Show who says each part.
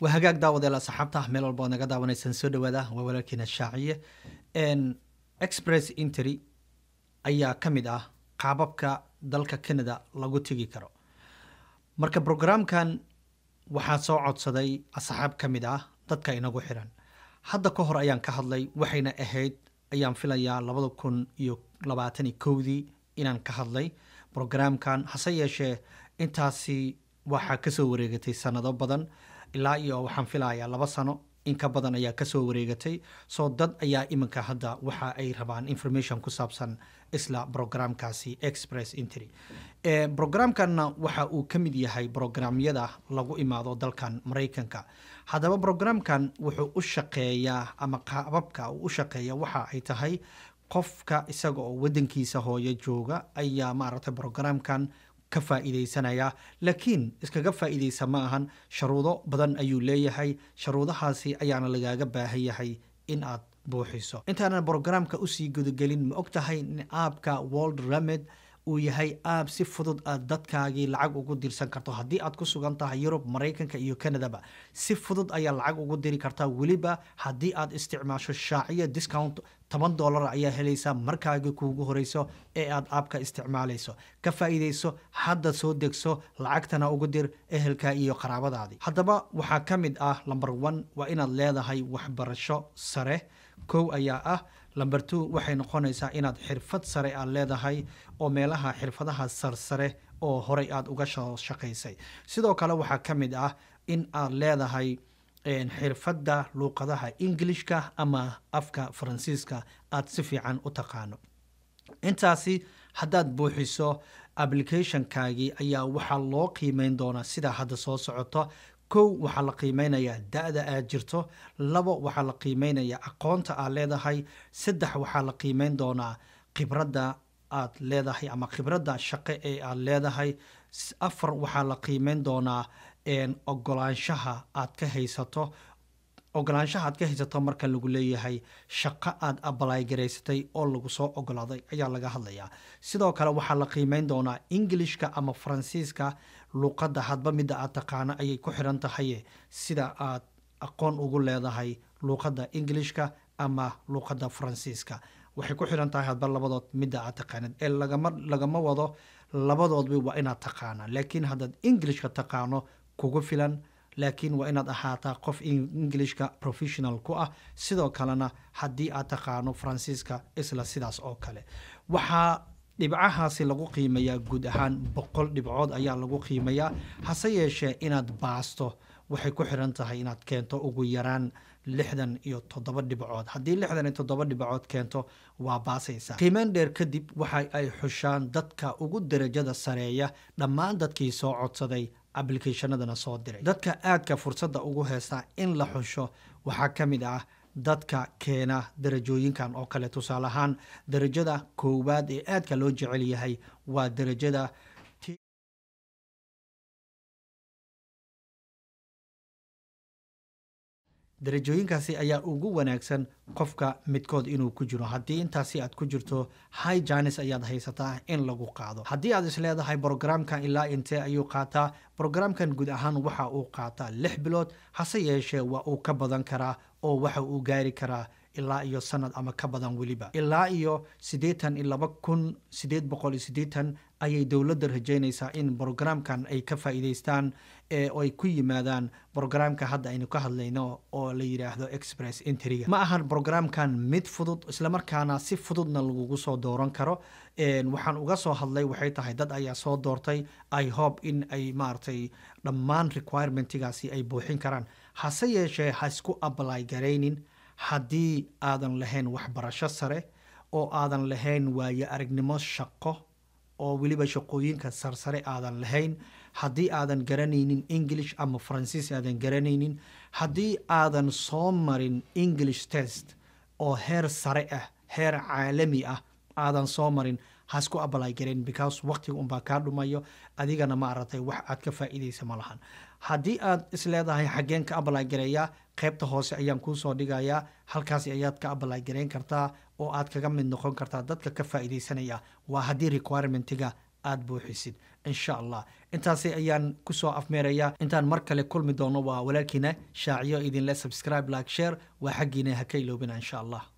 Speaker 1: waa hagaag daawadayaal asxaabta ah. meel walba oad naga daawanaysan soo dhawaada waa walaalkiina shaaciye express intery ayaa ka mid ah qaababka dalka canada lagu tegi karo marka brograamkan waxaa soo codsaday asxaab ka mid ah dadka inagu xiran hadda ka hor ayaan ka hadlay waxayna ahayd ayaan filayaa labada kun iyo labaatan iyo kowdii inaan ka hadlay brograamkan hase yeeshee intaasi waxaa kasoo wareegatay sanado badan ilaa iyo waxaan filayaa laba sano inka badan ayaa kasoo wareegatay soo dad ayaa iminka hadda waxa ay rabaan information ku saabsan isla brograamkaasi express intry brograamkanna waxa uu ka mid yahay brograamyada lagu imaado dalkan maraykanka haddaba brograamkan wuxuu u shaqeeyaa ama qaababka uu u shaqeeya waxa ay tahay qofka isaga oo wadankiisa hooyo jooga ayaa maaragtay brograamkan ka faa'iidaysanaya laakiin iskaga faa'iidaysa ma ahan sharuudo badan ayuu leeyahay sharuudahaasi ayaana lagaaga baahan yahay in aad buuxiso intaanan brogaraamka usii gudagelin ma og tahay in world remid uu yahay aab si fudud aad dadkaagii lacag ugu dirsan karto haddii aad ku sugan tahay yurub maraykanka iyo kanadaba si fudud ayaa lacag ugu diri kartaa weliba haddii aad isticmaasho shaaciyo discount toban doolar ayaa helaysaa markaagii kuugu horeyso ee aad aabka isticmaalayso ka faa'iidayso hadda soo degso lacagtana ugu dir ehelka iyo qaraabadaadii haddaba waxaa ka mid ah lamber one waa inaad leedahay waxbarasho sare kow ayaa ah lamber two waxay noqonaysaa inaad xirfad sare aad leedahay oo meelaha xirfadaha sarsare oo horey aada uga soo shaqaysay sidoo kale waxaa ka mid ah in aad leedahay xirfadda luuqadaha ingilishka ama afka faransiiska aada si fiican u taqaano intaasi haddaad buuxiso applicationkaagii ayaa waxaa loo qiimeyn doonaa sida hadda soo socoto kow waxaa la qiimeynayaa da-da aad jirto labo waxaa la qiimeynayaa aqoonta aad leedahay saddex waxaa la qiimeyn doonaa khibradda aad leedahay ama khibradda shaqe ee aad leedahay afar waxaa la qiimeyn doonaa ogolaanshaha aad ka haysato ogolaanshaha ka haysato marka lagu leeyahay shaqo aad abalay garaysatay oo lagu soo ogolaaday ayaa laga hadlayaa sidoo kale waxaa la qiimeyn doonaa ingilishka ama faransiiska luuqadda hadba midda aad taqaano ayay ku xiran tahay sida aad aqoon ugu leedahay luuqadda ingilishka ama luuqadda faransiiska waxay ku xiran tahay hadba labadood midda aad taqaanid ee lagama lagama wado labadoodba waa inaad taqaanaa laakiin haddaad ingilishka taqaano kugu filan laakiin waa inaad ahaataa qof englishka professional ku ah sidoo kalena haddii aad taqaano faransiiska isla sidaas oo kale waxaa dhibcahaasi lagu qiimayaa guud ahaan boqol dhibcood ayaa lagu qiimayaa hase yeeshee inaad baasto waxay ku xiran tahay inaad keento ugu yaraan lixdan iyo toddoba dhibcood haddii lixdan iyo toddoba dhibcood keento waa baasaysaa qiimeyn dheer kadib waxa ay xushaan dadka ugu darajada sareeya dhammaan dadkii soo codsaday ablicathonadana soo diray dadka aadka fursadda ugu heesta in la xusho waxaa ka mid ah dadka keena darajooyinkan oo kale tusaale ahaan darajada koowaad ee aadka loo jecel yahay waa darajada darajooyinkaasi ayaa ugu wanaagsan qofka midkood inuu ku jiro haddii intaasi aad ku jirto high janes ayaad haysataa in lagu qaado haddii aad isleedahay leedahay brogaraamkan ilaa intee ayuu qaataa brogaraamkan guud ahaan waxa uu qaataa lix bilood hase yeeshee waa uu ka badan karaa oo waxa uu gaari karaa ilaa iyo sanad ama ka badan weliba ilaa iyo siddeetan iyo laba kun siddeed boqol iyo siddeetan ayay dowladda rajaynaysaa in brograamkan ay ka faa'iideystaan ee ay ku yimaadaan brograamka hadda aynu ka hadlayno oo la yidhaahdo express interiga ma ahan brograamkan mid fudud islamarkaana si fududna lagugu soo dooran karo waxaan uga soo hadlay waxay tahay dad ayaa soo doortay i hope in ay maaragtay dhammaan requirementigaasi ay buuxin karaan hase yeeshee ha isku ablay garaynin haddii aadan lahayn waxbarasho sare oo aadan lahayn waayo aragnimo shaqo oo weliba shaqooyinka sarsare aadan lahayn haddii aadan garanaynin english ama faransiis aadan garanaynin haddii aadan soo marin english test oo heer sare ah heer caalami ah aadan soo marin haas ku abali gareen because waqtiga unbaa kaa dhumayo adigana ma aragtay wax aad ka faa'iidaysa ma lahan haddii aad isleedahay xaggeen ka abali gareeya qaybta hoose ayaan kuusoo dhigayaa halkaasi ayaad ka abali gareyn kartaa oo aad kaga mid noqon kartaa dadka ka faa'iidaysanaya waa haddii requirementiga aad buuxisid insha allah intaasi ayaan kusoo afmeerayaa intaan mar kale kulmi doono waa walaalkiina shaaciyo idinle subscribe like share waa xaggiina ha ka iloobina insha allah